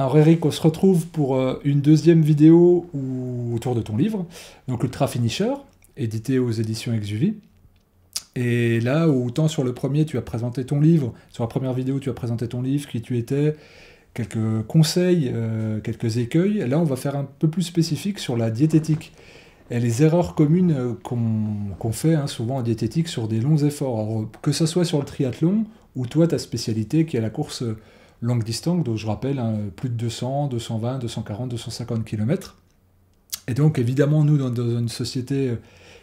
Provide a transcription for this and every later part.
Alors Eric, on se retrouve pour euh, une deuxième vidéo autour de ton livre, donc Ultra Finisher, édité aux éditions Exuvie. Et là, autant sur le premier, tu as présenté ton livre, sur la première vidéo, tu as présenté ton livre, qui tu étais, quelques conseils, euh, quelques écueils. Là, on va faire un peu plus spécifique sur la diététique et les erreurs communes euh, qu'on fait hein, souvent en diététique sur des longs efforts. que ce soit sur le triathlon ou toi, ta spécialité qui est la course longue distance, donc je rappelle, hein, plus de 200, 220, 240, 250 km. Et donc évidemment, nous, dans, une société euh,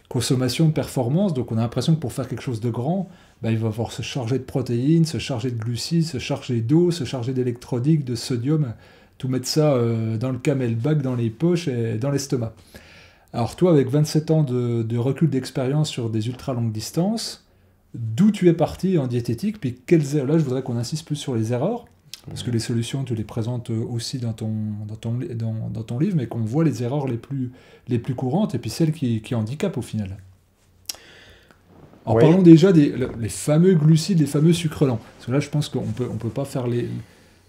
consommation, performance, donc on a l'impression que pour faire quelque chose de grand, ben, il va falloir se charger de protéines, se charger de glucides, se charger d'eau, se charger d'électrolytes de sodium, tout mettre ça euh, dans le camelback, dans les poches et dans l'estomac. Alors toi, avec 27 ans de, recul d'expérience sur des ultra longues distances, d'où tu es parti en diététique, puis là je voudrais qu'on insiste plus sur les erreurs, parce que les solutions, tu les présentes euh, aussi dans ton, dans ton, dans, ton livre, mais qu'on voit les erreurs les plus, les plus courantes et puis celles qui, qui handicapent au final. En parlons parlant déjà des les fameux glucides, les fameux sucres lents. Parce que là, je pense qu'on peut, on peut pas faire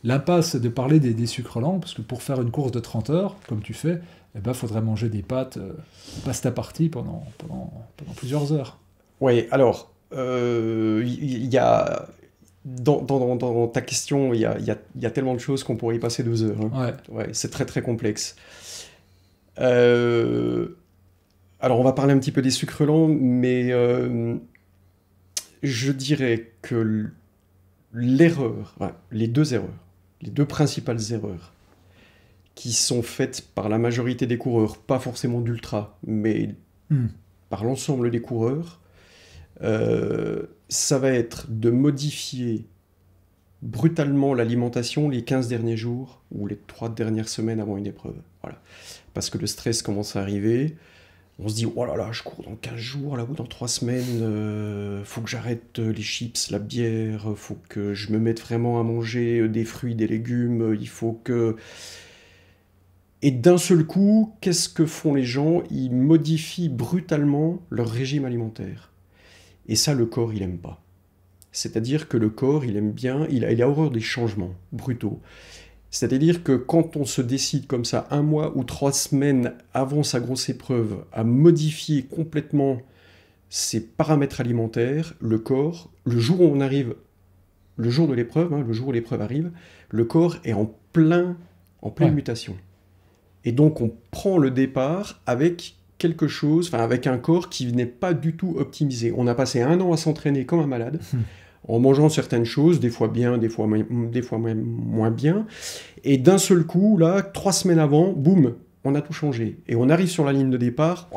l'impasse de parler des, sucres lents, parce que pour faire une course de 30 heures, comme tu fais, il eh ben, faudrait manger des pâtes, euh, pasta partie pendant, pendant, plusieurs heures. Oui, alors, il euh, y, a dans, ta question, il y a, tellement de choses qu'on pourrait y passer deux heures. Hein. c'est très très complexe. Euh, alors on va parler un petit peu des sucres lents, mais euh, je dirais que l'erreur, les deux erreurs, les deux principales erreurs qui sont faites par la majorité des coureurs, pas forcément d'ultra, mais hmm. par l'ensemble des coureurs, euh, ça va être de modifier brutalement l'alimentation les 15 derniers jours ou les 3 dernières semaines avant une épreuve. Voilà. Parce que le stress commence à arriver. On se dit, oh là là, je cours dans 15 jours, là, ou dans 3 semaines, euh, faut que j'arrête euh, les chips, la bière, faut que je me mette vraiment à manger des fruits, des légumes, il faut que. Et d'un seul coup, qu'est-ce que font les gens Ils modifient brutalement leur régime alimentaire. Et ça, le corps, il aime pas. C'est-à-dire que le corps, il aime bien, il a, il a horreur des changements brutaux. C'est-à-dire que quand on se décide comme ça, un mois ou trois semaines avant sa grosse épreuve, à modifier complètement ses paramètres alimentaires, le corps, le jour où on arrive, le jour de l'épreuve, hein, le jour où l'épreuve arrive, le corps est en plein, en pleine mutation. Et donc on prend le départ avec quelque chose, enfin avec un corps qui n'est pas du tout optimisé. On a passé un an à s'entraîner comme un malade, hmm. en mangeant certaines choses, des fois bien, des fois, moins, des fois moins bien. Et d'un seul coup, là, trois semaines avant, boum, on a tout changé. Et on arrive sur la ligne de départ.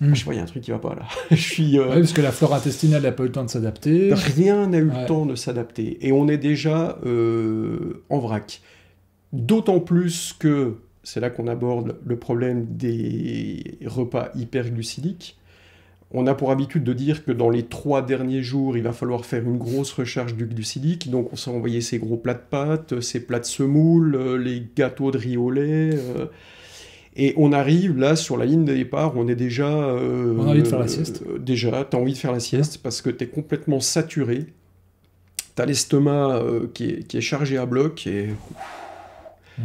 Hmm. Ah, je vois, y a un truc qui va pas là. je euh, parce que la flore intestinale n'a pas eu le temps de s'adapter. Rien n'a eu le temps de s'adapter. Et on est déjà euh, en vrac. D'autant plus que c'est là qu'on aborde le problème des repas hyperglucidiques. On a pour habitude de dire que dans les trois derniers jours, il va falloir faire une grosse recharge du glucidique. Donc on s'est envoyé ces gros plats de pâtes, ces plats de semoule, euh, les gâteaux de riz au lait. Euh. Et on arrive là sur la ligne de départ, on est déjà. Euh, on a envie de faire la sieste. Déjà, déjà, as envie de faire la sieste parce que t'es complètement saturé. T'as l'estomac qui, est, chargé à bloc et. Mm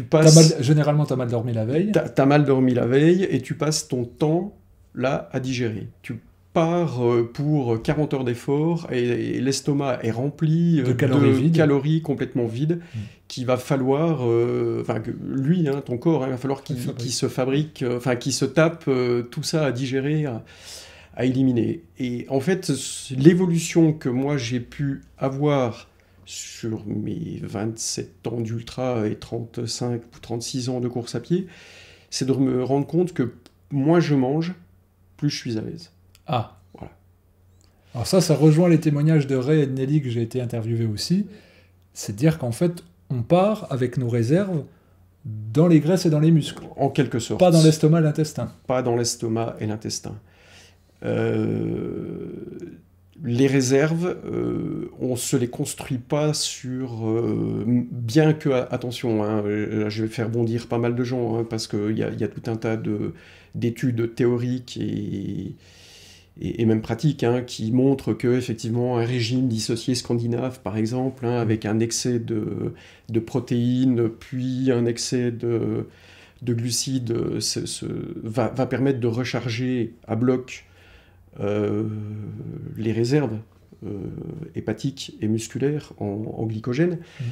passes. généralement, tu as mal dormi la veille. Tu as, mal dormi la veille et tu passes ton temps là à digérer. Tu pars euh, pour 40 heures d'effort et, l'estomac est rempli euh, de calories, complètement vides mm. qui va falloir, euh, enfin lui, hein, ton corps, hein, il va falloir qu'il se fabrique, enfin qu'il se tape tout ça à digérer, à éliminer. Et en fait, l'évolution que moi j'ai pu avoir sur mes 27 ans d'ultra et 35 ou 36 ans de course à pied, c'est de me rendre compte que moins je mange, plus je suis à l'aise. Ah. Voilà. Alors ça, ça rejoint les témoignages de Ray et de Nelly que j'ai été interviewé aussi. C'est dire qu'en fait, on part avec nos réserves dans les graisses et dans les muscles. En quelque sorte. Pas dans l'estomac et l'intestin. Pas dans l'estomac et l'intestin. Euh, les réserves, on euh, on se les construit pas sur... Euh, bien que, attention, hein, je vais faire bondir pas mal de gens, hein, parce qu'il y a, tout un tas d'études théoriques et, même pratiques hein, qui montrent que effectivement un régime dissocié scandinave, par exemple, avec un excès de, protéines, puis un excès de, glucides, va, permettre de recharger à bloc euh, les réserves euh, hépatiques et musculaires en, glycogène. Mm-hmm.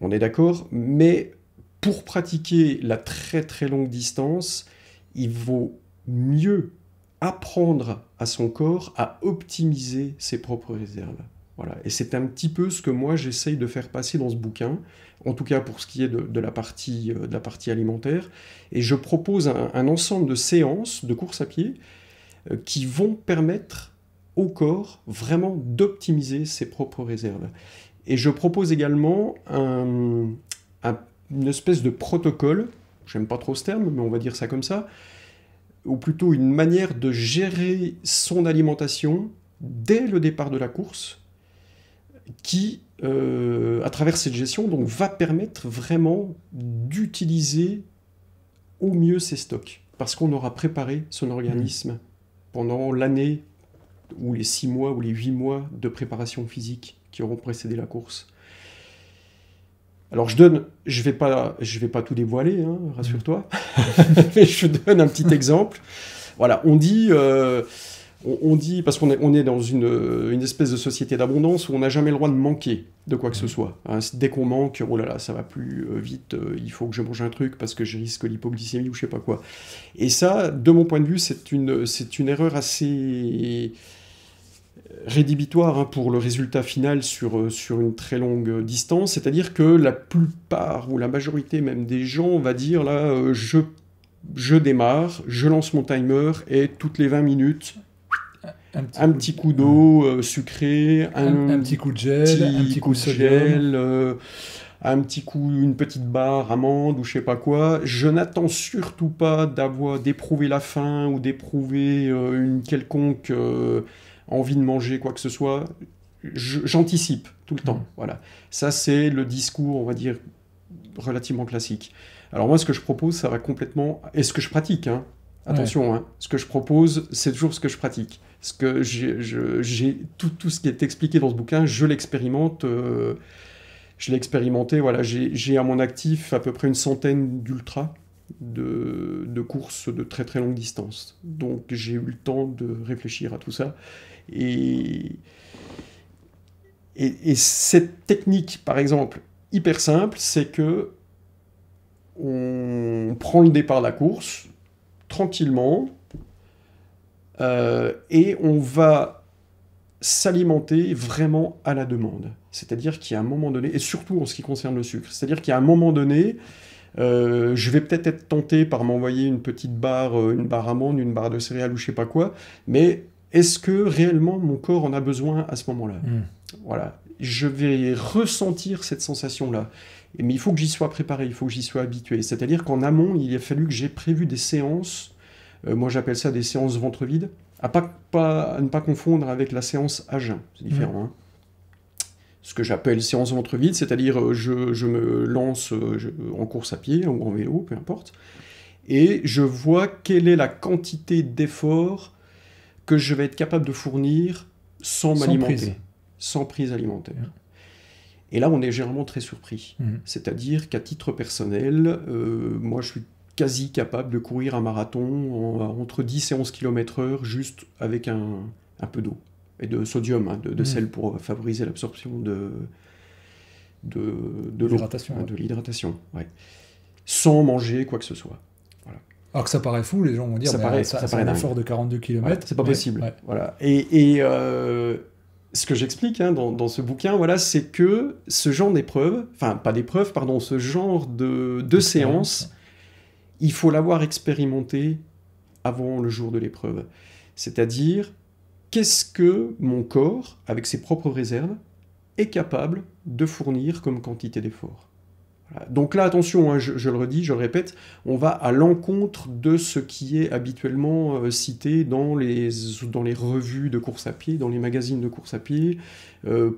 On est d'accord, mais pour pratiquer la très très longue distance, il vaut mieux apprendre à son corps à optimiser ses propres réserves. Voilà. Et c'est un petit peu ce que moi j'essaye de faire passer dans ce bouquin, en tout cas pour ce qui est de, euh, la, partie, alimentaire. Et je propose un, un ensemble de séances de course à pied euh, qui vont permettre au corps vraiment d'optimiser ses propres réserves. Et je propose également une espèce de protocole, j'aime pas trop ce terme, mais on va dire ça comme ça, ou plutôt une manière de gérer son alimentation dès le départ de la course, qui, euh, à travers cette gestion, donc, va permettre vraiment d'utiliser au mieux ses stocks, parce qu'on aura préparé son mmh. organisme pendant l'année ou les six mois ou les huit mois de préparation physique qui auront précédé la course. Alors je donne, je vais pas, je vais pas tout dévoiler, hein, rassure-toi, mais je donne un petit exemple. Voilà, on dit, euh, on, dit, parce qu'on est, on est dans euh, une, espèce de société d'abondance où on n'a jamais le droit de manquer de quoi que ce soit. Hein. dès qu'on manque, oh là là, ça va plus euh, vite, euh, il faut que je mange un truc parce que je risque l'hypoglycémie ou je sais pas quoi. Et ça, de mon point de vue, c'est une, c'est une erreur assez rédhibitoire hein, pour le résultat final sur, sur une très longue distance, c'est-à-dire que la plupart ou la majorité même des gens va dire là, je, je démarre, je lance mon timer et toutes les 20 minutes, un petit, coup d'eau euh, sucrée, un, petit coup de gel, un petit coup, de gel, euh, un petit coup, une petite barre amande ou je sais pas quoi. Je n'attends surtout pas d'avoir d'éprouver la faim ou d'éprouver euh, une quelconque envie de manger quoi que ce soit. J'anticipe tout le temps. Mm. Voilà. Ça c'est le discours, on va dire relativement classique. Alors moi, ce que je propose, ça va complètement. Et ce que je pratique, hein, Attention, hein, ce que je propose, c'est toujours ce que je pratique. Parce que j'ai tout, ce qui est expliqué dans ce bouquin, je l'expérimente. Euh, je l'ai expérimenté. Voilà, j'ai à mon actif à peu près une centaine d'ultras de, courses de très très longue distance. Donc j'ai eu le temps de réfléchir à tout ça. Et, et, et cette technique, par exemple, hyper simple, c'est que on prend le départ de la course tranquillement, euh, et on va s'alimenter vraiment à la demande. C'est-à-dire qu'il y a un moment donné, et surtout en ce qui concerne le sucre, c'est-à-dire qu'il y a un moment donné, euh, je vais peut-être être tenté par m'envoyer une petite barre, euh, une barre amande, une barre de céréales ou je sais pas quoi, mais est-ce que réellement mon corps en a besoin à ce moment-là hmm. Voilà, je vais ressentir cette sensation-là. Mais il faut que j'y sois préparé, il faut que j'y sois habitué. C'est-à-dire qu'en amont, il a fallu que j'ai prévu des séances euh, moi, j'appelle ça des séances ventre vide, à, pas, pas, ne pas confondre avec la séance à jeun. C'est différent. Hein. ce que j'appelle séance ventre vide, c'est-à-dire euh, je, me lance euh, en course à pied ou en vélo, peu importe, et je vois quelle est la quantité d'effort que je vais être capable de fournir sans, m'alimenter, sans prise alimentaire. Et là, on est généralement très surpris. Mmh. C'est-à-dire qu'à titre personnel, moi, je suis quasi capable de courir un marathon euh, entre 10 et 11 km heure juste avec un, peu d'eau et de sodium, hein, de, mm. sel pour favoriser l'absorption de, de, de l'hydratation. Hein, Sans manger quoi que ce soit. Voilà. Alors que ça paraît fou, les gens vont dire, ça mais paraît, ça, paraît un effort de 42 km. c'est pas possible. Voilà. Et, euh, ce que j'explique hein, dans, ce bouquin, voilà, c'est que ce genre d'épreuve, enfin pas d'épreuve, pardon, ce genre de, de séance il faut l'avoir expérimenté avant le jour de l'épreuve. C'est-à-dire, qu'est-ce que mon corps, avec ses propres réserves, est capable de fournir comme quantité d'effort Donc là, attention, hein, je, le redis, je le répète, on va à l'encontre de ce qui est habituellement euh, cité dans les, dans les revues de course à pied, dans les magazines de course à pied, euh,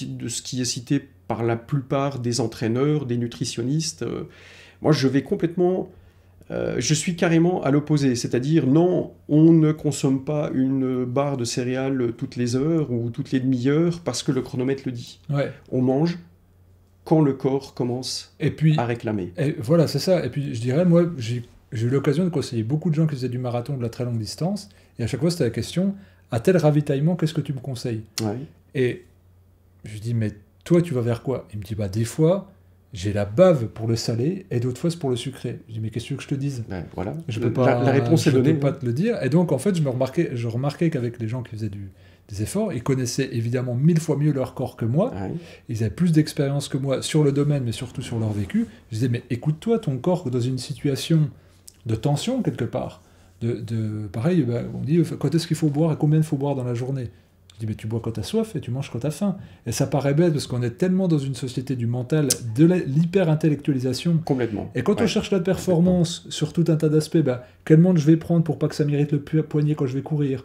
de ce qui est cité par la plupart des entraîneurs, des nutritionnistes. Euh, moi, je vais complètement... Euh, je suis carrément à l'opposé, c'est-à-dire non, on ne consomme pas une barre de céréales toutes les heures ou toutes les demi-heures parce que le chronomètre le dit. On mange quand le corps commence et puis, à réclamer. Et voilà, c'est ça. Et puis je dirais, moi, j'ai eu l'occasion de conseiller beaucoup de gens qui faisaient du marathon de la très longue distance, et à chaque fois c'était la question, à tel ravitaillement, qu'est-ce que tu me conseilles ouais. Et je dis, mais toi, tu vas vers quoi Il me dit, bah des fois, j'ai la bave pour le salé et d'autres fois pour le sucré. Je dis mais qu'est-ce que je te dise Voilà. Je peux pas. La, réponse est donnée. Peux pas te le dire. Et donc en fait je me remarquais, je remarquais qu'avec les gens qui faisaient du, des efforts, ils connaissaient évidemment mille fois mieux leur corps que moi. Ils avaient plus d'expérience que moi sur le domaine, mais surtout sur leur vécu. Je disais mais écoute-toi ton corps dans une situation de tension quelque part. De, pareil, bah, on dit quand est-ce qu'il faut boire et combien il faut boire dans la journée dis mais tu bois quand t'as soif et tu manges quand t'as faim. Et ça paraît bête parce qu'on est tellement dans une société du mental, de l'hyper-intellectualisation. Complètement. Et quand on cherche la performance sur tout un tas d'aspects, bah, quel monde je vais prendre pour pas que ça mérite le poignet quand je vais courir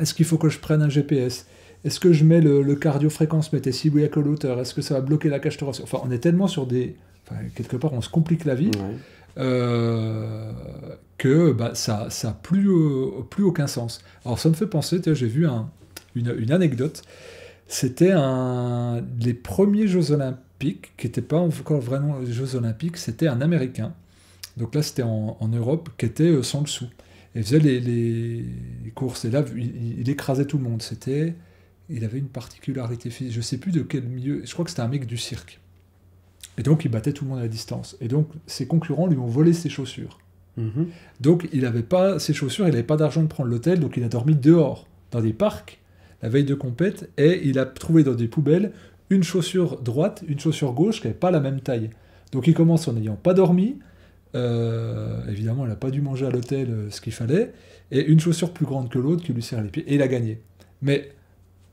Est-ce qu'il faut que je prenne un GPS Est-ce que je mets le, cardio-fréquence, t'es si oui à quelle Est-ce que ça va bloquer la cage thoracique Enfin, on est tellement sur des. quelque part, on se complique la vie. Euh, que bah, ça n'a ça plus, plus aucun sens. Alors ça me fait penser, j'ai vu un, une, anecdote. C'était un, les premiers Jeux Olympiques, qui n'étaient pas encore vraiment les Jeux Olympiques, c'était un Américain. Donc là, c'était en, Europe, qui était sans le sou. Et faisait les, courses. Et là, il, écrasait tout le monde. C'était, il avait une particularité physique. Je sais plus de quel milieu. Je crois que c'était un mec du cirque. Et donc, il battait tout le monde à distance. Et donc, ses concurrents lui ont volé ses chaussures. Mm-hmm. Donc, il n'avait pas ses chaussures, il n'avait pas d'argent de prendre l'hôtel, donc il a dormi dehors, dans des parcs la veille de compète et il a trouvé dans des poubelles une chaussure droite, une chaussure gauche qui n'avait pas la même taille. Donc il commence en n'ayant pas dormi. Euh, évidemment, elle n'a pas dû manger à l'hôtel euh, ce qu'il fallait. Et une chaussure plus grande que l'autre qui lui serre les pieds. Et il a gagné. Mais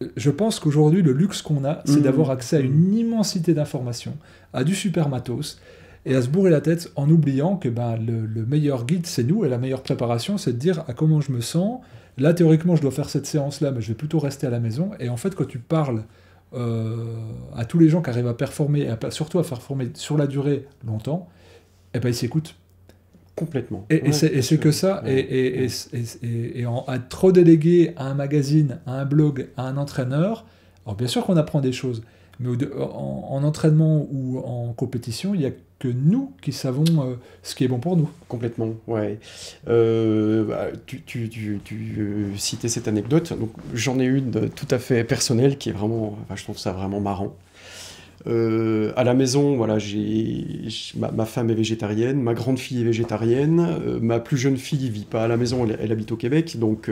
euh, je pense qu'aujourd'hui, le luxe qu'on a, c'est mmh. d'avoir accès à mmh. une immensité d'informations, à du super matos, et à se bourrer la tête en oubliant que ben, le meilleur guide, c'est nous, et la meilleure préparation, c'est de dire à comment je me sens, Là, théoriquement, je dois faire cette séance-là, mais je vais plutôt rester à la maison. Et en fait, quand tu parles euh, à tous les gens qui arrivent à performer, et à, surtout à performer sur la durée longtemps, eh ben, ils s'écoutent. Complètement. Et, c'est que ça. Et, en, à trop délégué à un magazine, à un blog, à un entraîneur, alors bien sûr qu'on apprend des choses, mais en, entraînement ou en compétition, il n'y a que nous qui savons euh, ce qui est bon pour nous. Complètement, ouais. Euh, bah, tu, tu, euh, citais cette anecdote, donc j'en ai une tout à fait personnelle qui est vraiment, je trouve ça vraiment marrant. à la maison, voilà, j'ai ma, femme est végétarienne, ma grande fille est végétarienne, ma plus jeune fille vit pas à la maison, elle, habite au Québec, donc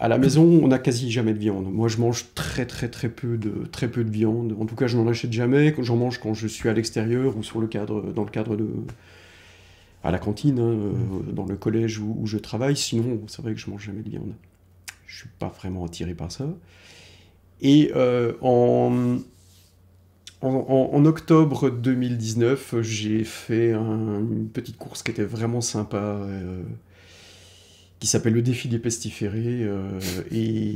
à la maison, on n'a quasi jamais de viande. Moi, je mange très très très peu de très peu de viande. En tout cas, je n'en achète jamais. J'en mange quand je suis à l'extérieur ou sur le cadre dans le cadre de à la cantine, hein, euh, dans le collège où, je travaille. Sinon, c'est vrai que je mange jamais de viande. Je suis pas vraiment attiré par ça. Et euh, en, en, octobre 2019, j'ai fait une petite course qui était vraiment sympa. Euh, qui s'appelle Le défi des pestiférés. Euh, et,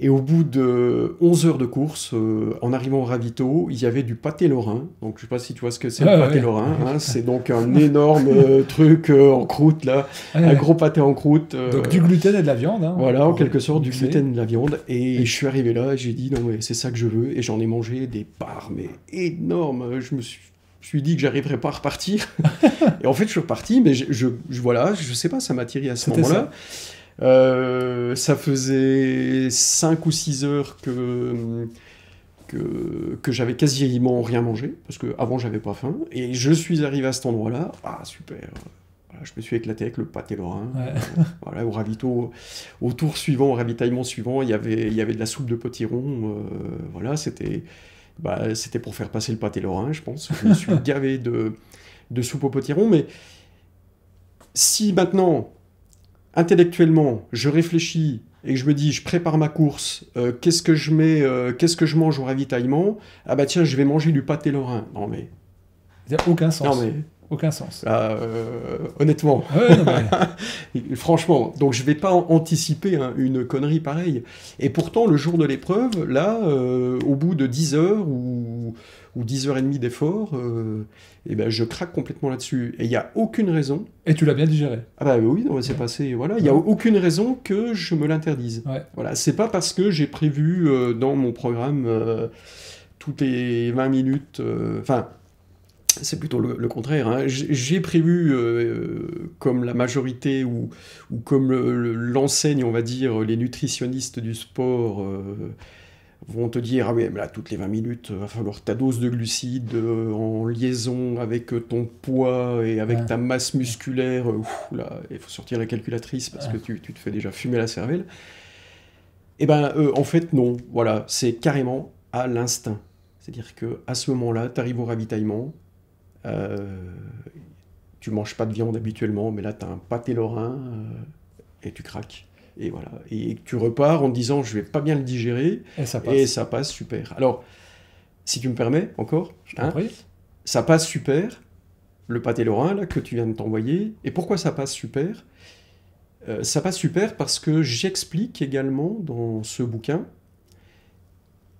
et, au bout de 11 heures de course, euh, en arrivant au ravito, il y avait du pâté lorrain. Donc je ne sais pas si tu vois ce que c'est le ah pâté lorrain. Hein. c'est donc un énorme euh, truc en croûte, là. un gros pâté en croûte. donc du gluten et de la viande. Hein. voilà, en quelque sorte, du gluten et de la viande. Et, je suis arrivé là, j'ai dit non, mais c'est ça que je veux. Et j'en ai mangé des parts, mais énormes. Je me suis me suis dit que j'arriverais pas à repartir. et en fait, je suis reparti, mais je, je, voilà, je sais pas, ça m'a tiré à ce moment-là. Ça. Euh, faisait 5 ou 6 heures que, que, que j'avais quasiment rien mangé, parce qu'avant, j'avais pas faim. Et je suis arrivé à cet endroit-là. Ah, super! je me suis éclaté avec le pâté lorrain. Euh, voilà, au ravito, au tour suivant, au ravitaillement suivant, il y avait, il y avait de la soupe de potiron. Euh, voilà, c'était bah, c'était pour faire passer le pâté lorrain, je pense. Je me suis gavé de, soupe au potiron, mais si maintenant, intellectuellement, je réfléchis et je me dis, je prépare ma course, euh, qu'est-ce que je mets, euh, qu'est-ce que je mange au ravitaillement Ah bah tiens, je vais manger du pâté lorrain. Non mais... Il aucun sens. Aucun sens. Ah, euh, honnêtement. Ah Franchement, donc je ne vais pas anticiper hein, une connerie pareille. Et pourtant, le jour de l'épreuve, là, euh, au bout de 10 heures ou, ou 10 heures et demie d'effort, euh, eh ben, je craque complètement là-dessus. Et il n'y a aucune raison. Et tu l'as bien digéré. Ah bah oui, c'est passé. Voilà, il n'y a aucune raison que je me l'interdise. Ouais. Voilà, c'est pas parce que j'ai prévu dans mon programme toutes les 20 minutes. Enfin c'est plutôt le, contraire. Hein. J'ai prévu, euh, euh, comme la majorité ou, comme l'enseigne, on va dire, les nutritionnistes du sport euh, vont te dire, ah oui, mais là, toutes les 20 minutes, il va falloir ta dose de glucides en liaison avec ton poids et avec ta masse musculaire. là, il faut sortir la calculatrice parce que tu, te fais déjà fumer la cervelle. Eh ben, en fait, non. Voilà, c'est carrément à l'instinct. C'est-à-dire que à ce moment-là, tu arrives au ravitaillement, euh, tu manges pas de viande habituellement, mais là, tu as un pâté lorrain euh, et tu craques. Et voilà. Et tu repars en disant, je vais pas bien le digérer. Et ça passe. ça passe super. Alors, si tu me permets, encore, je hein, ça passe super, le pâté lorrain là, que tu viens de t'envoyer. Et pourquoi ça passe super euh, Ça passe super parce que j'explique également dans ce bouquin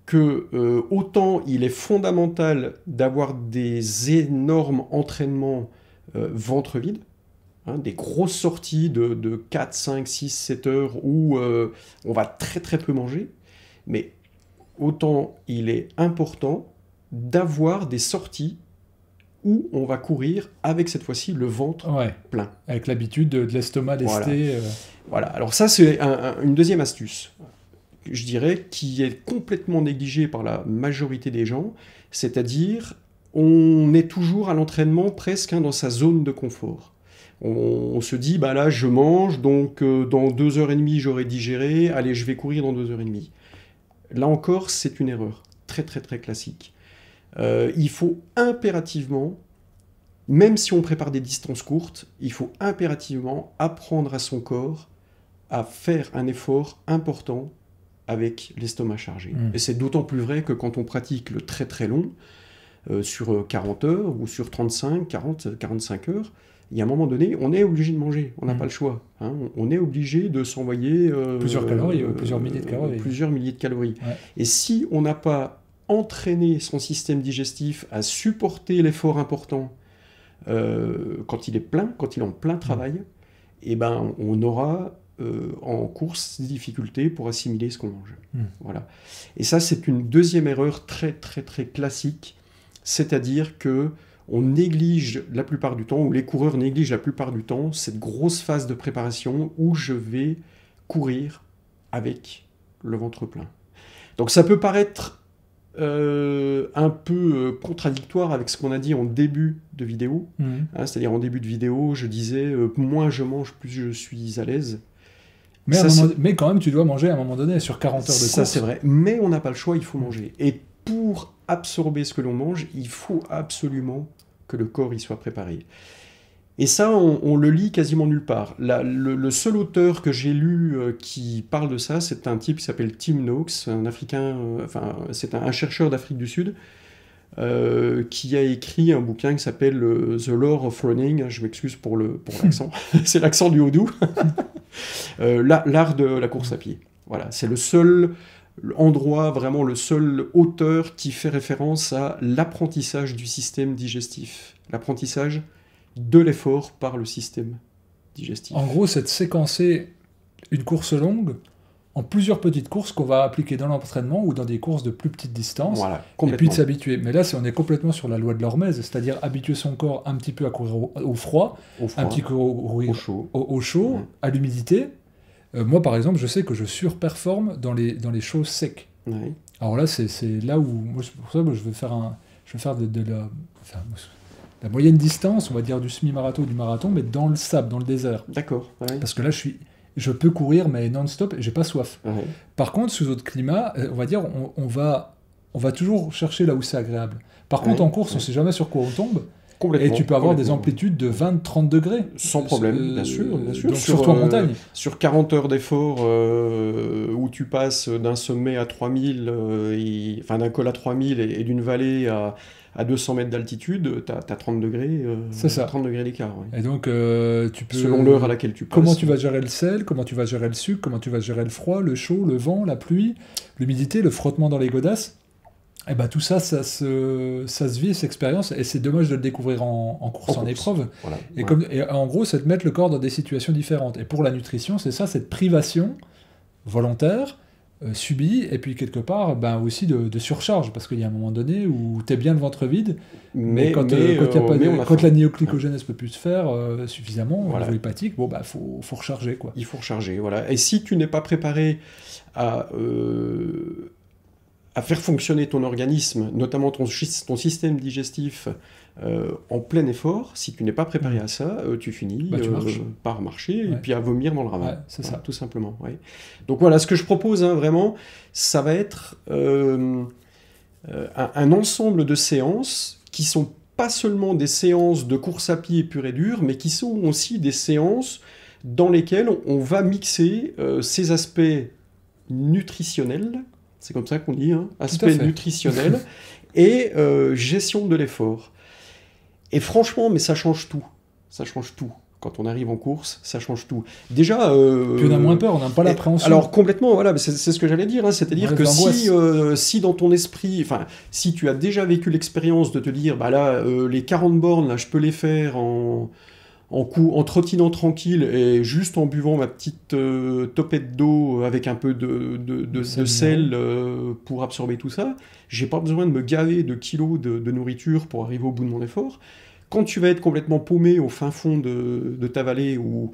que euh, autant il est fondamental d'avoir des énormes entraînements euh, ventre vide, hein, des grosses sorties de, 4, 5, 6, 7 heures où euh, on va très très peu manger, mais autant il est important d'avoir des sorties où on va courir avec cette fois-ci le ventre plein. Avec l'habitude de, l'estomac lesté. Voilà. alors ça c'est une deuxième astuce je dirais, qui est complètement négligé par la majorité des gens, c'est-à-dire on est toujours à l'entraînement presque hein, dans sa zone de confort. On, se dit, bah là je mange, donc euh, dans deux heures et demie j'aurai digéré, allez je vais courir dans deux heures et demie. Là encore, c'est une erreur très très très classique. Euh, il faut impérativement, même si on prépare des distances courtes, il faut impérativement apprendre à son corps à faire un effort important avec l'estomac chargé. Mm. Et c'est d'autant plus vrai que quand on pratique le très très long, euh, sur 40 euh, heures ou sur 35, 40, 45 heures, il y a un moment donné, on est obligé de manger, on n'a mm. pas le choix. Hein. On est obligé de s'envoyer... Euh, plusieurs calories, plusieurs milliers de calories. Et si on n'a pas entraîné son système digestif à supporter l'effort important quand il est plein, quand il en plein travail, et mm. eh ben, on aura euh, en course difficultés pour assimiler ce qu'on mange. Hmm. Voilà. Et ça, c'est une deuxième erreur très très très classique, c'est-à-dire que on néglige la plupart du temps, ou les coureurs négligent la plupart du temps, cette grosse phase de préparation où je vais courir avec le ventre plein. Donc ça peut paraître euh, un peu euh, contradictoire avec ce qu'on a dit en début de vidéo. Hmm. Hein, c'est-à-dire en début de vidéo, je disais moins je mange, plus je suis à l'aise. Mais, quand même, tu dois manger à un moment donné sur 40 heures de Ça, c'est vrai. Mais on n'a pas le choix, il faut manger. Et pour absorber ce que l'on mange, il faut absolument que le corps y soit préparé. Et ça, on, le lit quasiment nulle part. le, seul auteur que j'ai lu euh, qui parle de ça, c'est un type qui s'appelle Tim Noakes, un Africain, euh, c'est un, chercheur d'Afrique du Sud, euh, qui a écrit un bouquin qui s'appelle euh, The Lore of Running. Hein, je m'excuse pour le pour l'accent, c'est l'accent du Houdou. Euh, l'art de la course à pied. Voilà, c'est le seul endroit, vraiment le seul auteur qui fait référence à l'apprentissage du système digestif, l'apprentissage de l'effort par le système digestif. En gros, c'est de séquencer une course longue en plusieurs petites courses qu'on va appliquer dans l'entraînement ou dans des courses de plus petites distances, voilà, et puis de s'habituer. Mais là, on est complètement sur la loi de l'hormèse, c'est-à-dire habituer son corps un petit peu à courir au, froid, un petit peu au, chaud, mmh. à l'humidité. Euh, moi, par exemple, je sais que je surperforme dans les, dans les choses secs. Alors là, c'est là où, moi, pour ça, je veux faire, un, je vais faire de, la... la moyenne distance, on va dire du semi-marathon ou du marathon, mais dans le sable, dans le désert. D'accord. Parce que là, je suis je peux courir, mais non-stop, j'ai pas soif. Par contre, sous autre climat, euh, on va dire, on, va, on va toujours chercher là où c'est agréable. Par contre, en course, on sait jamais sur quoi on tombe. Et tu peux avoir des amplitudes de 20-30 degrés. Sans problème, euh, bien sûr. Bien sûr. sur, surtout en euh, montagne. Sur 40 heures d'effort, où tu passes d'un sommet à 3000, enfin d'un col à 3000 et d'une vallée à, à 200 mètres d'altitude, tu as, 30 degrés, euh, ça. degrés d'écart. Et donc, euh, tu peux... Selon l'heure à laquelle tu passes. Comment tu vas gérer le sel, comment tu vas gérer le sucre, comment tu vas gérer le froid, le chaud, le vent, la pluie, l'humidité, le frottement dans les godasses et eh ben, tout ça, ça se, vit, cette expérience, et c'est dommage de le découvrir en, course, en, épreuve. et, et en gros, c'est de mettre le corps dans des situations différentes. Et pour la nutrition, c'est ça, cette privation volontaire euh, subit et puis quelque part ben aussi de, surcharge parce qu'il y a un moment donné où tu bien le ventre vide mais, quand, la néoclicogénèse peut plus se faire euh, suffisamment voilà. au hépatique bon ben, faut, recharger quoi il faut recharger voilà et si tu n'es pas préparé à euh, faire fonctionner ton organisme notamment ton système digestif euh, en plein effort, si tu n'es pas préparé mm. à ça, euh, tu finis bah, euh, par marcher et puis à vomir dans le ravin. c'est ça. Tout simplement. Donc voilà, ce que je propose hein, vraiment, ça va être un, ensemble de séances qui sont pas seulement des séances de course à pied pure et dure, mais qui sont aussi des séances dans lesquelles on va mixer ces aspects nutritionnels, c'est comme ça qu'on dit, hein, aspects nutritionnels, et gestion de l'effort. Et franchement, mais ça change tout. Ça change tout. Quand on arrive en course, ça change tout. Déjà. Euh, Puis on a moins peur, on n'a pas l'appréhension. Alors complètement, voilà, c'est ce que j'allais dire. Hein. C'est-à-dire que si, euh, si dans ton esprit, enfin, si tu as déjà vécu l'expérience de te dire, bah là, euh, les 40 bornes, là, je peux les faire en en, trottinant tranquille et juste en buvant ma petite euh, topette d'eau avec un peu de, sel euh, pour absorber tout ça, j'ai pas besoin de me gaver de kilos de, nourriture pour arriver au bout de mon effort. Quand tu vas être complètement paumé au fin fond de, ta vallée ou,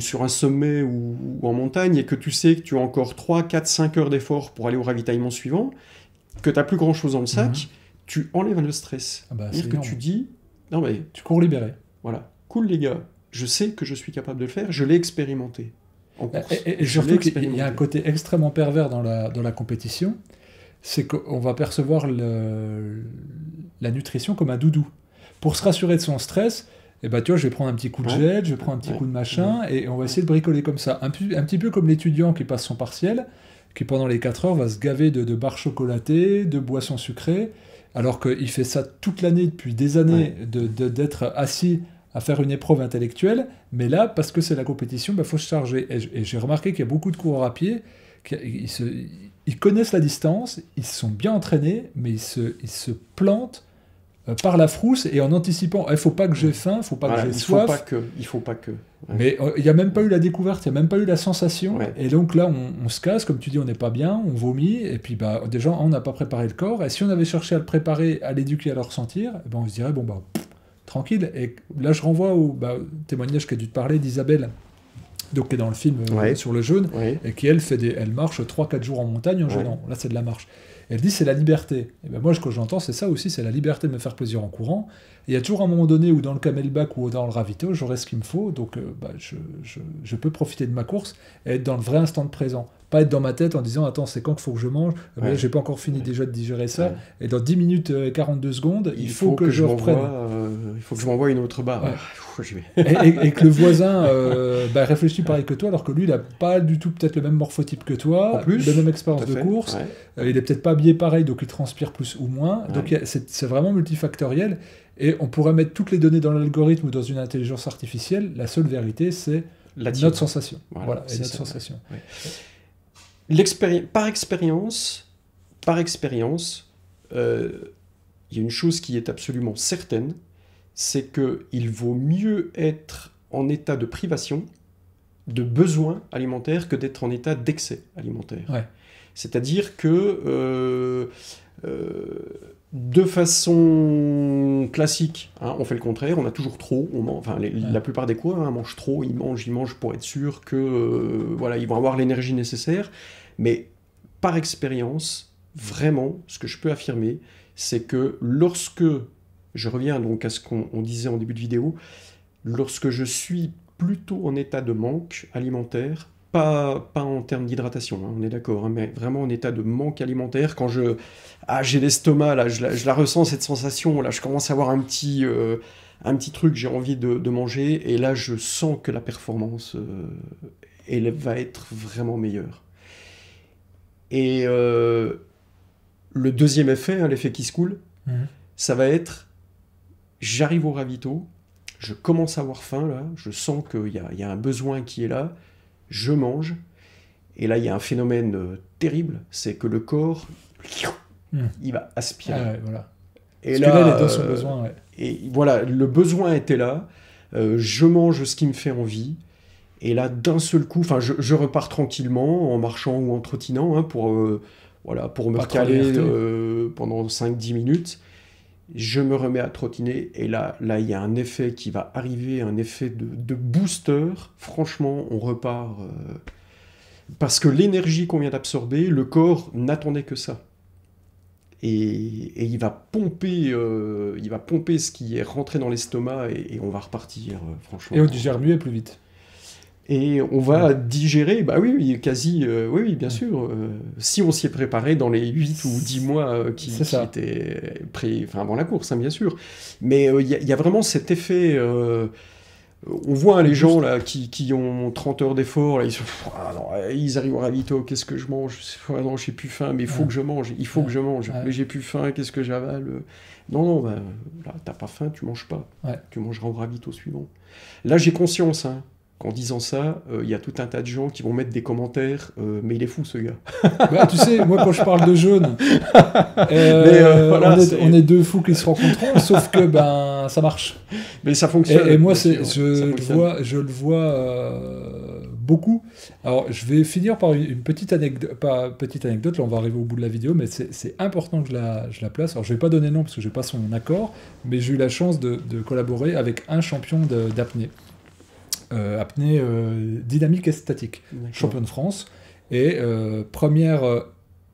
sur un sommet ou, en montagne et que tu sais que tu as encore 3, 4, 5 heures d'effort pour aller au ravitaillement suivant, que tu n'as plus grand chose dans le sac, mhm. tu enlèves le stress. Ah bah, C'est-à-dire que tu dis, non mais... Tu cours libéré. Voilà cool les gars, je sais que je suis capable de le faire, je l'ai expérimenté. En bah, et, je surtout qu'il y a un côté extrêmement pervers dans la, dans la compétition, c'est qu'on va percevoir le, la nutrition comme un doudou. Pour se rassurer de son stress, et eh ben, tu vois, je vais prendre un petit coup de gel, je vais prendre un petit coup de machin, et on va essayer de bricoler comme ça. Un, petit peu comme l'étudiant qui passe son partiel, qui pendant les 4 heures va se gaver de, barres chocolatées, de boissons sucrées, alors qu'il fait ça toute l'année, depuis des années, d'être de, assis à faire une épreuve intellectuelle, mais là, parce que c'est la compétition, il bah, faut se charger. Et, j'ai remarqué qu'il y a beaucoup de coureurs à pied, qui, ils, se, ils, connaissent la distance, ils sont bien entraînés, mais ils se, ils se plantent euh, par la frousse et en anticipant il eh, ne faut pas que j'ai mm. faim faut pas que j'ai soif faut pas que, il faut pas que mais euh, il y n'y a même pas eu la découverte il n'y a même pas eu la sensation et donc là on, se casse comme tu dis on n'est pas bien on vomit et puis bah déjà on n'a pas préparé le corps et si on avait cherché à le préparer à l'éduquer à le ressentir eh ben, on se dirait bon bah et là, je renvoie bah, au témoignage qu'a dû te parler d'Isabelle donc, qui est dans le film euh, sur le jeûne, et qui elle, fait des, elle marche 3-4 jours en montagne en jeûnant. Là, c'est de la marche. Elle dit c'est la liberté. Et eh ben moi, ce que j'entends, c'est ça aussi, c'est la liberté de me faire plaisir en courant. il y a toujours un moment donné où dans le camelback ou dans le ravito, j'aurai ce qu'il me faut, donc euh, bah, je, je, peux profiter de ma course et être dans le vrai instant de présent. Pas être dans ma tête en disant attends, c'est quand qu'il faut que je mange eh ben, J'ai pas encore fini déjà de digérer ça. Et dans 10 minutes et euh, 42 secondes, il, faut, que, je, reprenne. il faut que je m'envoie une autre barre et, que le voisin euh, bah, réfléchit pareil que toi, alors que lui, il n'a pas du tout peut-être le même morphotype que toi, plus, la même expérience de course, euh, il n'est peut-être pas habillé pareil, donc il transpire plus ou moins. Donc c'est vraiment multifactoriel. Et on pourrait mettre toutes les données dans l'algorithme ou dans une intelligence artificielle. La seule vérité, c'est notre sensation. Voilà, notre sensation. par expérience, par expérience, euh, il y a une chose qui est absolument certaine, c'est qu'il vaut mieux être en état de privation, de besoins alimentaires que d'être en état d'excès alimentaire. C'est-à-dire que euh, euh, de façon classique, hein, on fait le contraire, on a toujours trop, on enfin la plupart des coups on hein, mangent trop, ils mangent, ils mangent pour être sûr que euh, voilà, ils vont avoir l'énergie nécessaire. Mais par expérience, vraiment, ce que je peux affirmer, c'est que lorsque je reviens donc à ce qu'on disait en début de vidéo. Lorsque je suis plutôt en état de manque alimentaire, pas, pas en termes d'hydratation, hein, on est d'accord, hein, mais vraiment en état de manque alimentaire, quand je ah, j'ai l'estomac, là, je la, ressens cette sensation, là, je commence à avoir un petit, euh, un petit truc, j'ai envie de, manger, et là, je sens que la performance, euh, elle va être vraiment meilleure. Et euh, le deuxième effet, hein, l'effet qui se coule, mhm. ça va être J'arrive au ravito, je commence à avoir faim là, je sens qu'il y, y, a un besoin qui est là, je mange, et là il y a un phénomène euh, terrible, c'est que le corps, hmm. il va aspirer. Ah voilà. Et là, besoin, euh, Et voilà, le besoin était là, euh, je mange ce qui me fait envie, et là, d'un seul coup, enfin, je, repars tranquillement en marchant ou en trottinant hein, pour, voilà, pour me caler recaler pendant 5-10 minutes je me remets à trottiner et là, là, il y a un effet qui va arriver, un effet de, de booster. Franchement, on repart euh, parce que l'énergie qu'on vient d'absorber, le corps n'attendait que ça. Et, il va pomper, euh, il va pomper ce qui est rentré dans l'estomac et, on va repartir, euh, franchement. Et on digère mieux et plus vite et on va digérer, bah oui, oui quasi, euh, oui, bien sûr, euh, si on s'y est préparé dans les 8 ou 10 mois euh, qui, étaient pris, avant la course, hein, bien sûr. Mais il y, a vraiment cet effet, on voit hein, les gens là qui, ont 30 heures d'effort, ils, ah, eh, ils arrivent au ravito, qu'est-ce que je mange ah, Non, j'ai plus faim, mais il faut que je mange, il faut que je mange, mais j'ai plus faim, qu'est-ce que j'avale non, non, ben, là, t'as pas faim, tu manges pas. Tu mangeras au ravito suivant. Là, j'ai conscience, hein, qu'en disant ça, euh, il y a tout un tas de gens qui vont mettre des commentaires, euh, mais il est fou ce gars. Bah, tu sais, moi quand je parle de jeunes, euh, on, est, deux fous qui se rencontrent, sauf que ben ça marche. Mais ça fonctionne. Et, moi, je, le vois, beaucoup. Alors, je vais finir par une petite anecdote, là on va arriver au bout de la vidéo, mais c'est, important que je la, place. Alors, je vais pas donner le nom parce que je n'ai pas son accord, mais j'ai eu la chance de collaborer avec un champion d'apnée. Euh, apnée euh, dynamique et statique, champion de France. Et euh, première,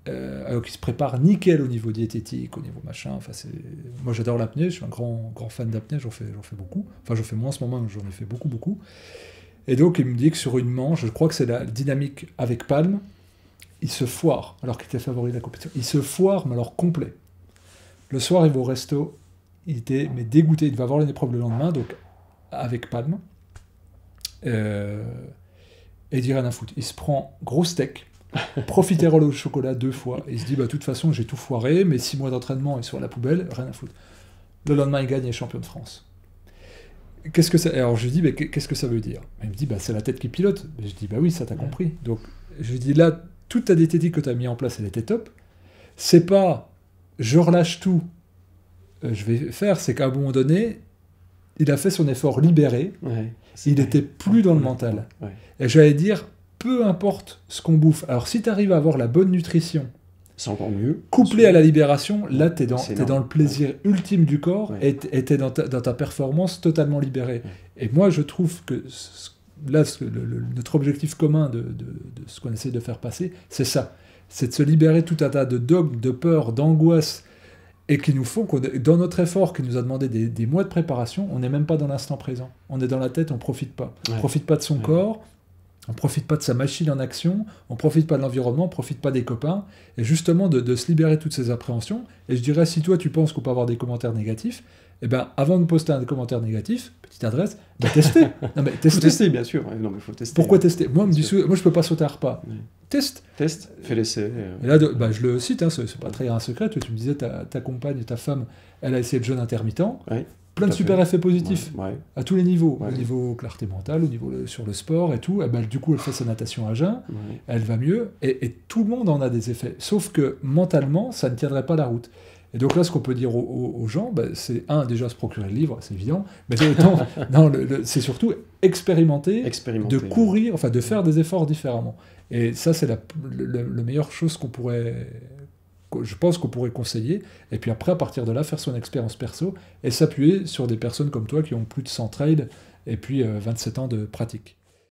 alors qui se prépare nickel au niveau diététique, au niveau machin. Enfin, moi j'adore l'apnée, je suis un grand, grand fan d'apnée, j'en fais, fais beaucoup. Enfin, j'en fais moins en ce moment, mais j'en ai fait beaucoup, beaucoup. Et donc il me dit que sur une manche, je crois que c'est la dynamique avec palme, il se foire, alors qu'il était favori de la compétition. Il se foire, mais alors complet. Le soir, il va au resto, il était mais dégoûté, il va avoir une épreuve le lendemain, donc avec Palme. Euh, et dit « rien à foutre. Il se prend gros steak, profiterole au chocolat deux fois, et il se dit bah, de toute façon, j'ai tout foiré, mes six mois d'entraînement sont à la poubelle, rien à foutre. Le lendemain, il gagne et est champion de France. Qu'est-ce que ça Alors je lui dis mais qu'est-ce que ça veut dire Il me dit bah, c'est la tête qui pilote. Mais je dis bah oui, ça t'as compris. Donc je lui dis là, toute ta diététique que tu as mis en place, elle était top. C'est pas je relâche tout, euh, je vais faire, c'est qu'à un moment donné, il a fait son effort libéré. il n'était plus dans le mental. Et j'allais dire, peu importe ce qu'on bouffe. Alors, si tu arrives à avoir la bonne nutrition, c'est encore mieux. Couplé à la libération, là, tu es, dans, le plaisir ultime du corps et tu es dans ta, performance totalement libérée. Et moi, je trouve que là, notre objectif commun de, de ce qu'on essaie de faire passer, c'est ça. C'est de se libérer tout un tas de dogmes, de peurs, d'angoisses, et qui nous font, dans notre effort qui nous a demandé des, mois de préparation, on n'est même pas dans l'instant présent. On est dans la tête, on profite pas. On profite pas de son corps, on profite pas de sa machine en action, on profite pas de l'environnement, on profite pas des copains, et justement de, de, se libérer toutes ces appréhensions. Et je dirais, si toi tu penses qu'on peut avoir des commentaires négatifs, eh ben, avant de poster un commentaire négatif, petite adresse, bah, testez. non, mais tester, bien sûr. Non, mais faut tester. Pourquoi hein. tester Moi, me moi, je peux pas sauter un repas. Teste. Teste, fais l'essai. Euh. Et là, bah, je le cite, hein, ce n'est pas très un secret. Tu, me disais, ta, compagne, ta femme, elle a essayé le jeûne intermittent. Oui, Plein de super effets positifs à tous les niveaux, au niveau clarté mentale, au niveau sur le sport et tout. Et eh ben, du coup, elle fait sa natation à jeun, elle va mieux, et tout le monde en a des effets. Sauf que mentalement, ça ne tiendrait pas la route. Et donc là, ce qu'on peut dire aux, gens, bah, c'est un, déjà se procurer le livre, c'est évident, mais c'est surtout expérimenter, de courir, enfin de faire des efforts différemment. Et ça, c'est la, meilleure chose qu'on pourrait je pense qu'on pourrait conseiller. Et puis après, à partir de là, faire son expérience perso et s'appuyer sur des personnes comme toi qui ont plus de 100 trades et puis 27 euh, ans de pratique.